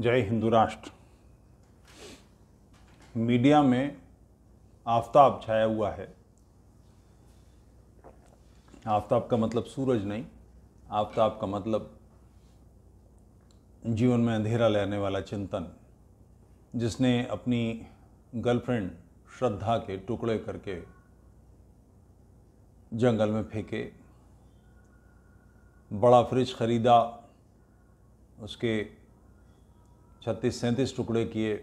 जय हिंदू राष्ट्र मीडिया में आफ्ताब छाया हुआ है आफ्ताब का मतलब सूरज नहीं आफ्ताब का मतलब जीवन में अंधेरा लेने वाला चिंतन जिसने अपनी गर्लफ्रेंड श्रद्धा के टुकड़े करके जंगल में फेंके बड़ा फ्रिज ख़रीदा उसके छत्तीस सैंतीस टुकड़े किए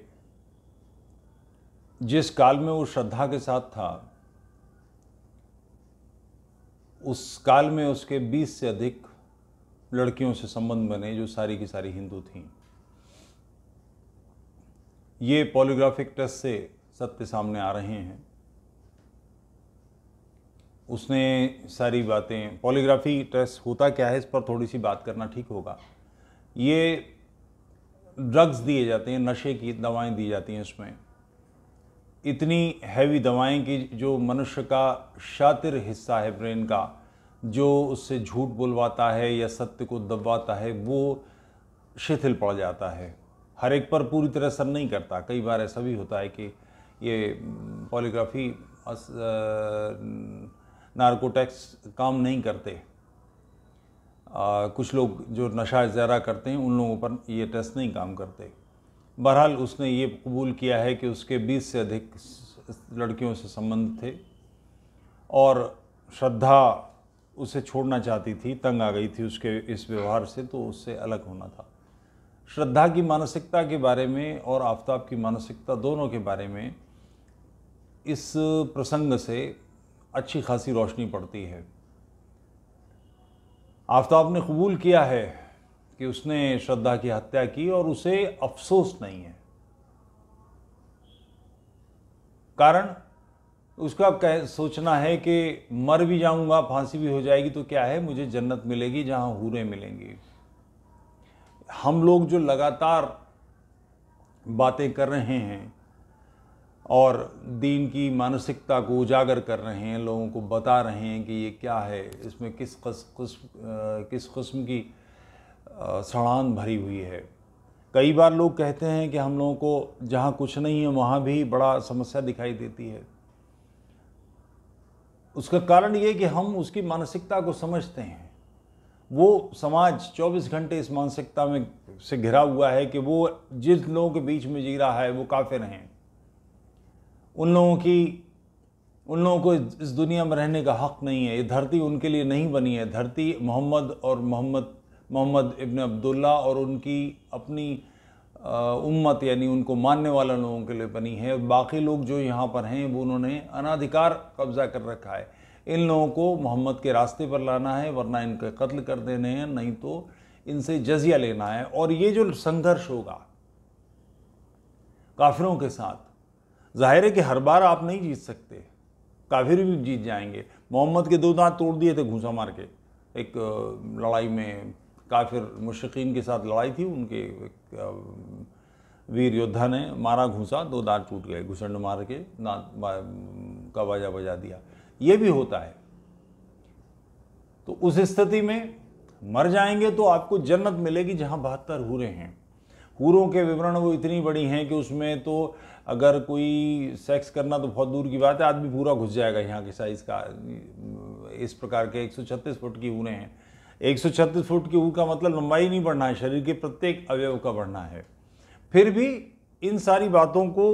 जिस काल में वो श्रद्धा के साथ था उस काल में उसके 20 से अधिक लड़कियों से संबंध बने जो सारी की सारी हिंदू थीं ये पॉलीग्राफिक टेस्ट से सत्य सामने आ रहे हैं उसने सारी बातें पॉलीग्राफी टेस्ट होता क्या है इस पर थोड़ी सी बात करना ठीक होगा ये ड्रग्स दिए जाते हैं नशे की दवाएं दी जाती हैं इसमें इतनी हैवी दवाएं कि जो मनुष्य का शातिर हिस्सा है ब्रेन का जो उससे झूठ बुलवाता है या सत्य को दबवाता है वो शिथिल पड़ जाता है हर एक पर पूरी तरह असर नहीं करता कई बार ऐसा भी होता है कि ये पॉलीग्राफी नार्कोटेक्स काम नहीं करते आ, कुछ लोग जो नशा ज़्यादा करते हैं उन लोगों पर ये टेस्ट नहीं काम करते बहरहाल उसने ये कबूल किया है कि उसके 20 से अधिक लड़कियों से संबंध थे और श्रद्धा उसे छोड़ना चाहती थी तंग आ गई थी उसके इस व्यवहार से तो उससे अलग होना था श्रद्धा की मानसिकता के बारे में और आफ्ताब की मानसिकता दोनों के बारे में इस प्रसंग से अच्छी खासी रोशनी पड़ती है आफ्ताब ने कबूल किया है कि उसने श्रद्धा की हत्या की और उसे अफसोस नहीं है कारण उसका कह सोचना है कि मर भी जाऊंगा फांसी भी हो जाएगी तो क्या है मुझे जन्नत मिलेगी जहां हूरें मिलेंगी हम लोग जो लगातार बातें कर रहे हैं और दीन की मानसिकता को उजागर कर रहे हैं लोगों को बता रहे हैं कि ये क्या है इसमें किस किस्म किस किस्म की सड़ान भरी हुई है कई बार लोग कहते हैं कि हम लोगों को जहाँ कुछ नहीं है वहाँ भी बड़ा समस्या दिखाई देती है उसका कारण ये कि हम उसकी मानसिकता को समझते हैं वो समाज 24 घंटे इस मानसिकता में से घिरा हुआ है कि वो जिस लोगों के बीच में जी रहा है वो काफिर हैं उन लोगों की उन लोगों को इस दुनिया में रहने का हक़ नहीं है ये धरती उनके लिए नहीं बनी है धरती मोहम्मद और मोहम्मद मोहम्मद इब्न अब्दुल्ला और उनकी अपनी उम्मत यानी उनको मानने वाला लोगों के लिए बनी है बाकी लोग जो यहाँ पर हैं वो उन्होंने अनाधिकार कब्जा कर रखा है इन लोगों को मोहम्मद के रास्ते पर लाना है वरना इनके कत्ल कर देने हैं नहीं तो इनसे जजिया लेना है और ये जो संघर्ष होगा काफिरों के साथ जाहिर है कि हर बार आप नहीं जीत सकते काफिर भी जीत जाएंगे मोहम्मद के दो दांत तोड़ दिए थे घूसा मार के एक लड़ाई में काफिर मुशीन के साथ लड़ाई थी उनके वीर योद्धा ने मारा घूसा दो दांत टूट गए घुसंड मार के दांत का बाजा बजा दिया ये भी होता है तो उस स्थिति में मर जाएंगे तो आपको जन्नत मिलेगी जहाँ बहत्तर रहे हैं हूरों के विवरण वो इतनी बड़ी हैं कि उसमें तो अगर कोई सेक्स करना तो बहुत दूर की बात है आदमी पूरा घुस जाएगा यहाँ के साइज़ का इस प्रकार के 136 फुट की हूरें हैं 136 फुट की ऊर का मतलब लंबाई नहीं बढ़ना है शरीर के प्रत्येक अवयव का बढ़ना है फिर भी इन सारी बातों को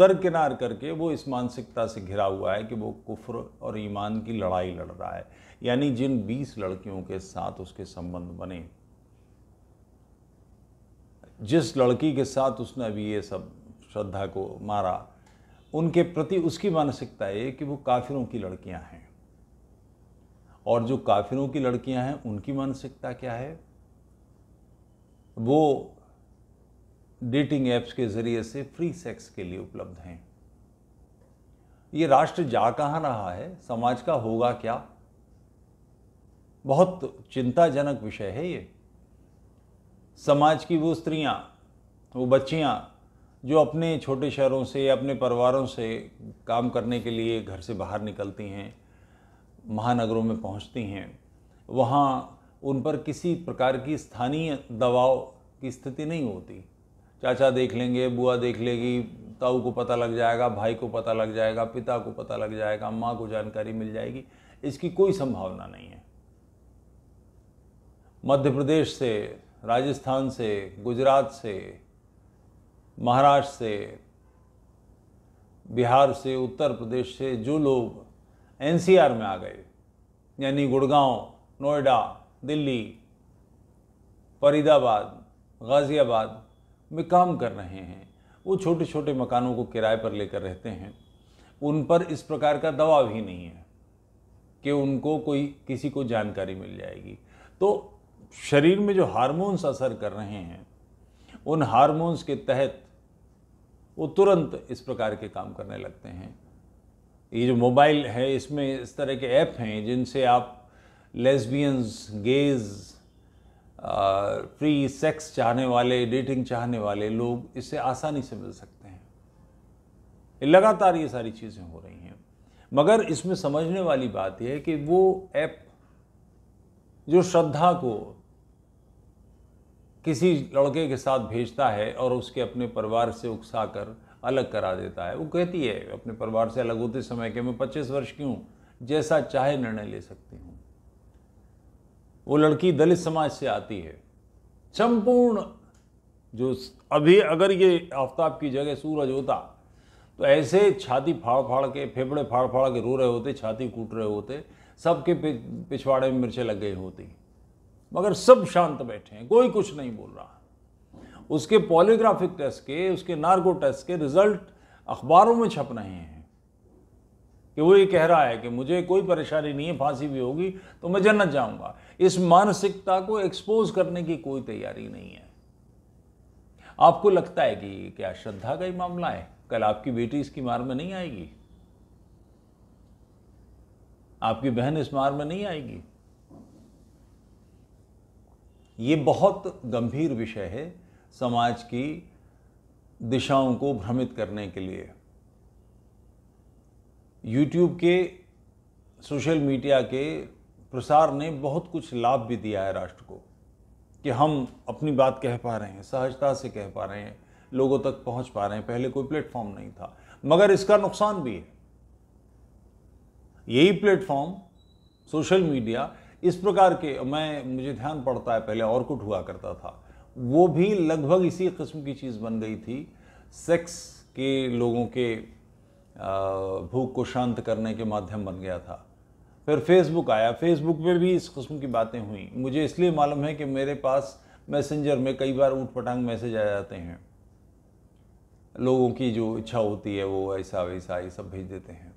दरकिनार करके वो इस मानसिकता से घिरा हुआ है कि वो कुफ्र और ईमान की लड़ाई लड़ रहा है यानी जिन 20 लड़कियों के साथ उसके संबंध बने जिस लड़की के साथ उसने अभी ये सब श्रद्धा को मारा उनके प्रति उसकी मानसिकता ये कि वो काफिरों की लड़कियां हैं और जो काफिरों की लड़कियां हैं उनकी मानसिकता क्या है वो डेटिंग ऐप्स के ज़रिए से फ्री सेक्स के लिए उपलब्ध हैं ये राष्ट्र जा कहाँ रहा है समाज का होगा क्या बहुत चिंताजनक विषय है ये समाज की वो स्त्रियाँ वो बच्चियाँ जो अपने छोटे शहरों से अपने परिवारों से काम करने के लिए घर से बाहर निकलती हैं महानगरों में पहुँचती हैं वहाँ उन पर किसी प्रकार की स्थानीय दबाव की स्थिति नहीं होती चाचा देख लेंगे बुआ देख लेगी ताऊ को पता लग जाएगा भाई को पता लग जाएगा पिता को पता लग जाएगा माँ को जानकारी मिल जाएगी इसकी कोई संभावना नहीं है मध्य प्रदेश से राजस्थान से गुजरात से महाराष्ट्र से बिहार से उत्तर प्रदेश से जो लोग एनसीआर में आ गए यानी गुड़गांव नोएडा दिल्ली फरीदाबाद गाज़ियाबाद में काम कर रहे हैं वो छोटे छोटे मकानों को किराए पर लेकर रहते हैं उन पर इस प्रकार का दबाव ही नहीं है कि उनको कोई किसी को जानकारी मिल जाएगी तो शरीर में जो हार्मोन्स असर कर रहे हैं उन हार्मोन्स के तहत वो तुरंत इस प्रकार के काम करने लगते हैं ये जो मोबाइल है इसमें इस तरह के ऐप हैं जिनसे आप लेस्बियंस गेज फ्री सेक्स चाहने वाले डेटिंग चाहने वाले लोग इससे आसानी से मिल सकते हैं लगातार ये सारी चीज़ें हो रही हैं मगर इसमें समझने वाली बात यह है कि वो ऐप जो श्रद्धा को किसी लड़के के साथ भेजता है और उसके अपने परिवार से उकसा कर अलग करा देता है वो कहती है अपने परिवार से अलग होते समय के मैं पच्चीस वर्ष की हूँ जैसा चाहे निर्णय ले सकती हूँ वो लड़की दलित समाज से आती है संपूर्ण जो अभी अगर ये आफ्ताब की जगह सूरज होता तो ऐसे छाती फाड़ फाड़ के फेफड़े फाड़ फाड़ के रो रहे होते छाती कूट रहे होते सबके पिछवाड़े में मिर्चें लग गई होती मगर सब शांत बैठे हैं कोई कुछ नहीं बोल रहा उसके पॉलीग्राफिक टेस्ट के उसके नार्गो टेस्ट के रिजल्ट अखबारों में छप रहे हैं कि वो ये कह रहा है कि मुझे कोई परेशानी नहीं है फांसी भी होगी तो मैं जन्नत जाऊंगा इस मानसिकता को एक्सपोज करने की कोई तैयारी नहीं है आपको लगता है कि क्या श्रद्धा का ही मामला है कल आपकी बेटी इसकी मार में नहीं आएगी आपकी बहन इस मार में नहीं आएगी ये बहुत गंभीर विषय है समाज की दिशाओं को भ्रमित करने के लिए यूट्यूब के सोशल मीडिया के प्रसार ने बहुत कुछ लाभ भी दिया है राष्ट्र को कि हम अपनी बात कह पा रहे हैं सहजता से कह पा रहे हैं लोगों तक पहुंच पा रहे हैं पहले कोई प्लेटफॉर्म नहीं था मगर इसका नुकसान भी है यही प्लेटफॉर्म सोशल मीडिया इस प्रकार के मैं मुझे ध्यान पड़ता है पहले और कुट हुआ करता था वो भी लगभग इसी किस्म की चीज़ बन गई थी सेक्स के लोगों के भूख को शांत करने के माध्यम बन गया था फिर फेसबुक आया फेसबुक पे भी इस किस्म की बातें हुई मुझे इसलिए मालूम है कि मेरे पास मैसेंजर में कई बार ऊट पटांग मैसेज आ जाते हैं लोगों की जो इच्छा होती है वो ऐसा वैसा ये सब भेज देते हैं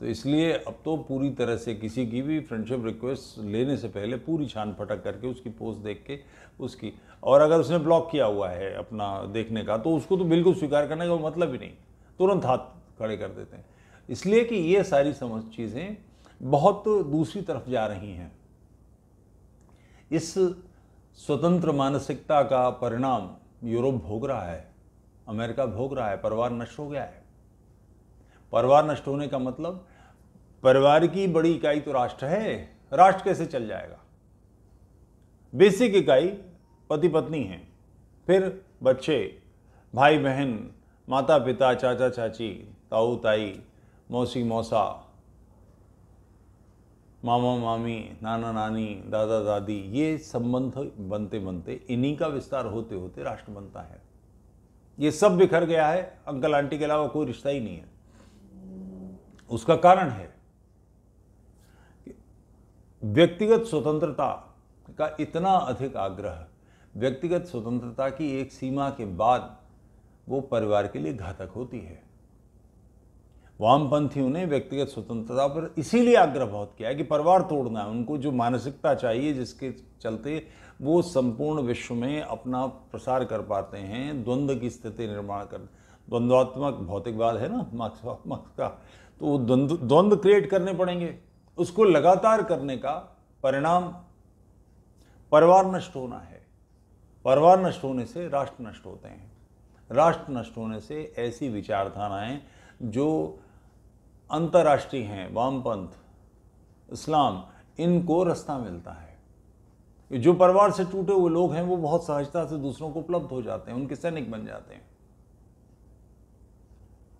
तो इसलिए अब तो पूरी तरह से किसी की भी फ्रेंडशिप रिक्वेस्ट लेने से पहले पूरी छान फटक करके उसकी पोस्ट देख के उसकी और अगर उसने ब्लॉक किया हुआ है अपना देखने का तो उसको तो बिल्कुल स्वीकार करने का मतलब ही नहीं तुरंत हाथ खड़े कर देते हैं इसलिए कि ये सारी समझ चीज़ें बहुत दूसरी तरफ जा रही हैं इस स्वतंत्र मानसिकता का परिणाम यूरोप भोग रहा है अमेरिका भोग रहा है परिवार नष्ट हो गया है परिवार नष्ट होने का मतलब परिवार की बड़ी इकाई तो राष्ट्र है राष्ट्र कैसे चल जाएगा बेसिक इकाई पति पत्नी है फिर बच्चे भाई बहन माता पिता चाचा चाची ताऊ ताई मौसी मौसा मामा मामी नाना नानी दादा दादी ये संबंध बनते बनते इन्हीं का विस्तार होते होते राष्ट्र बनता है ये सब बिखर गया है अंकल आंटी के अलावा कोई रिश्ता ही नहीं है उसका कारण है व्यक्तिगत स्वतंत्रता का इतना अधिक आग्रह व्यक्तिगत स्वतंत्रता की एक सीमा के बाद वो परिवार के लिए घातक होती है वामपंथियों ने व्यक्तिगत स्वतंत्रता पर इसीलिए आग्रह बहुत किया है कि परिवार तोड़ना है उनको जो मानसिकता चाहिए जिसके चलते वो संपूर्ण विश्व में अपना प्रसार कर पाते हैं द्वंद्व की स्थिति निर्माण कर द्वंद्वात्मक भौतिकवाद है ना मार्क्स का तो वो द्वंद्व द्वंद्व क्रिएट करने पड़ेंगे उसको लगातार करने का परिणाम परिवार नष्ट होना है परिवार नष्ट होने से राष्ट्र नष्ट होते हैं राष्ट्र नष्ट होने से ऐसी विचारधाराएं जो अंतर्राष्ट्रीय हैं वामपंथ इस्लाम इनको रास्ता मिलता है जो परिवार से टूटे हुए लोग हैं वो बहुत सहजता से दूसरों को उपलब्ध हो जाते हैं उनके सैनिक बन जाते हैं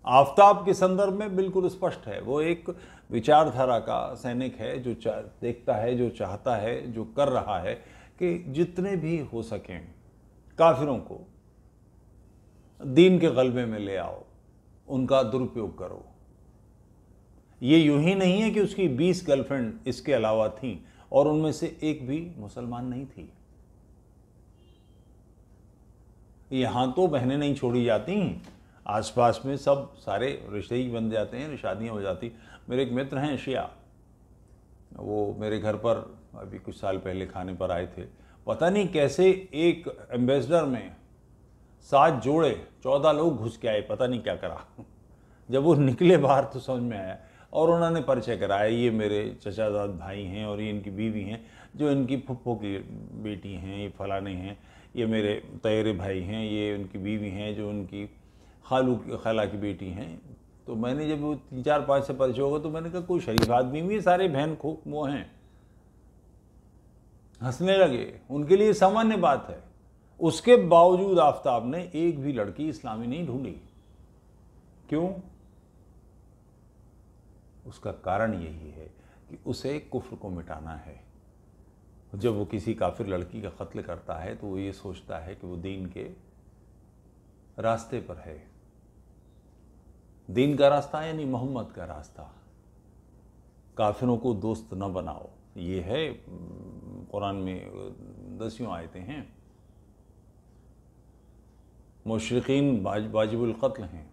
आफ्ताब के संदर्भ में बिल्कुल स्पष्ट है वो एक विचारधारा का सैनिक है जो देखता है जो चाहता है जो कर रहा है कि जितने भी हो सकें काफिरों को दीन के गलबे में ले आओ उनका दुरुपयोग करो ये यूं ही नहीं है कि उसकी 20 गर्लफ्रेंड इसके अलावा थीं और उनमें से एक भी मुसलमान नहीं थी यहां तो बहनें नहीं छोड़ी जाती आसपास में सब सारे रिश्ते ही बन जाते हैं शादियाँ हो जाती मेरे एक मित्र हैं शिया वो मेरे घर पर अभी कुछ साल पहले खाने पर आए थे पता नहीं कैसे एक एम्बेसडर में सात जोड़े चौदह लोग घुस के आए पता नहीं क्या करा जब वो निकले बाहर तो समझ में आया और उन्होंने परिचय कराया ये मेरे चचाजाद भाई हैं और ये इनकी बीवी हैं जो इनकी फुप्पो की बेटी हैं ये फलाने हैं ये मेरे तयरे भाई हैं ये उनकी बीवी हैं जो उनकी खालू खाला की बेटी हैं तो मैंने जब वो तीन चार पाँच से परिचय होगा तो मैंने कहा कोई शरीफ आदमी भी सारे बहन खो वो हैं हंसने लगे उनके लिए सामान्य बात है उसके बावजूद आफ्ताब ने एक भी लड़की इस्लामी नहीं ढूंढी क्यों उसका कारण यही है कि उसे कुफ्र को मिटाना है जब वो किसी काफिर लड़की का कत्ल करता है तो वो ये सोचता है कि वो दीन के रास्ते पर है दीन का रास्ता यानी मोहम्मद का रास्ता काफिरों को दोस्त न बनाओ ये है कुरान में दसियों आयते हैं मशरकिन वाजिबुल कत्ल हैं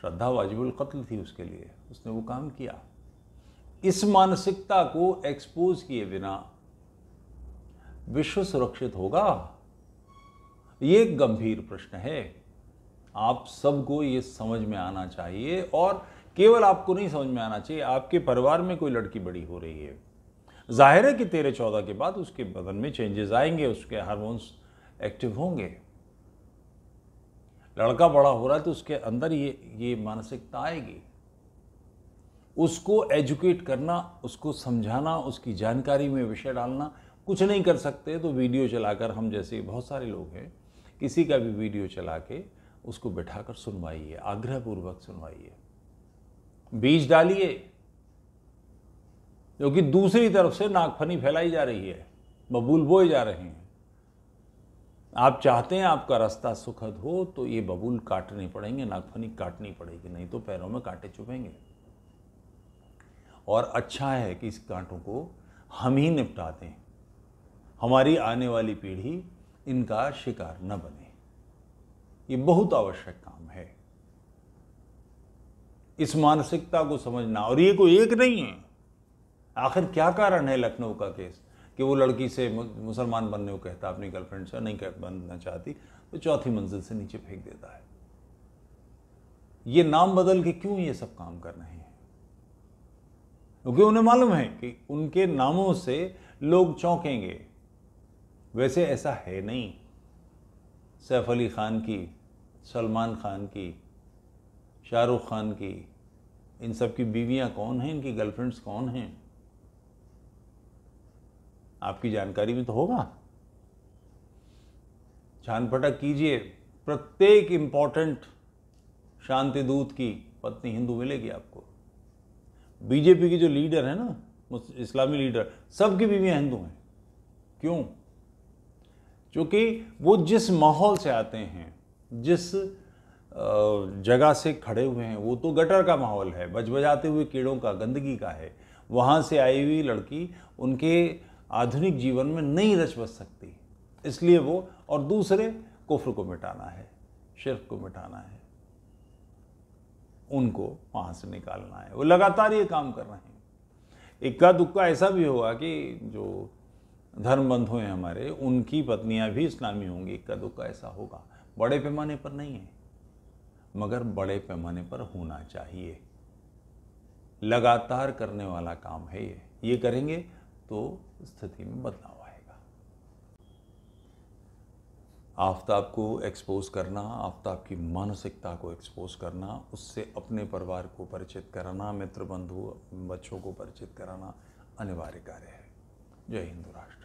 श्रद्धा वाजिबुल कत्ल थी उसके लिए उसने वो काम किया इस मानसिकता को एक्सपोज किए बिना विश्व सुरक्षित होगा ये एक गंभीर प्रश्न है आप सबको ये समझ में आना चाहिए और केवल आपको नहीं समझ में आना चाहिए आपके परिवार में कोई लड़की बड़ी हो रही है जाहिर है कि तेरह चौदह के बाद उसके बदन में चेंजेस आएंगे उसके हार्मोन्स एक्टिव होंगे लड़का बड़ा हो रहा है तो उसके अंदर ये ये मानसिकता आएगी उसको एजुकेट करना उसको समझाना उसकी जानकारी में विषय डालना कुछ नहीं कर सकते तो वीडियो चलाकर हम जैसे बहुत सारे लोग हैं किसी का भी वीडियो चला के उसको बैठाकर सुनवाइए आग्रहपूर्वक सुनवाइए बीज डालिए क्योंकि दूसरी तरफ से नागफनी फैलाई जा रही है बबूल बोए जा रहे हैं आप चाहते हैं आपका रास्ता सुखद हो तो ये बबूल काटने पड़ेंगे नागफनी काटनी पड़ेगी नहीं तो पैरों में कांटे चुभेंगे और अच्छा है कि इस कांटों को हम ही निपटाते हैं हमारी आने वाली पीढ़ी इनका शिकार न बने ये बहुत आवश्यक काम है इस मानसिकता को समझना और ये कोई एक नहीं है आखिर क्या कारण है लखनऊ का केस कि वो लड़की से मुसलमान बनने को कहता अपनी गर्लफ्रेंड से नहीं कह बनना चाहती तो चौथी मंजिल से नीचे फेंक देता है ये नाम बदल के क्यों ये सब काम कर रहे हैं क्योंकि उन्हें मालूम है कि उनके नामों से लोग चौंकेंगे वैसे ऐसा है नहीं सैफ अली खान की सलमान खान की शाहरुख खान की इन सब की बीवियां कौन हैं इनकी गर्लफ्रेंड्स कौन हैं आपकी जानकारी में तो होगा छानपटक कीजिए प्रत्येक इम्पॉर्टेंट शांति दूत की पत्नी हिंदू मिलेगी आपको बीजेपी की जो लीडर है ना इस्लामी लीडर सबकी बीवियां हिंदू हैं क्यों क्योंकि वो जिस माहौल से आते हैं जिस जगह से खड़े हुए हैं वो तो गटर का माहौल है बजबजाते हुए कीड़ों का गंदगी का है वहाँ से आई हुई लड़की उनके आधुनिक जीवन में नहीं रच बच सकती इसलिए वो और दूसरे कुफर को मिटाना है शिरक को मिटाना है उनको वहाँ से निकालना है वो लगातार ये काम कर रहे हैं इक्का दुक्का ऐसा भी होगा कि जो धर्मबंधु हैं हमारे उनकी पत्नियाँ भी इस्लामी होंगी इक्का दुक्का ऐसा होगा बड़े पैमाने पर नहीं है मगर बड़े पैमाने पर होना चाहिए लगातार करने वाला काम है ये ये करेंगे तो स्थिति में बदलाव आएगा आफ्ताब को एक्सपोज करना आफ्ताब की मानसिकता को एक्सपोज करना उससे अपने परिवार को परिचित कराना मित्र बंधु बच्चों को परिचित कराना अनिवार्य कार्य है जय हिंदू राष्ट्र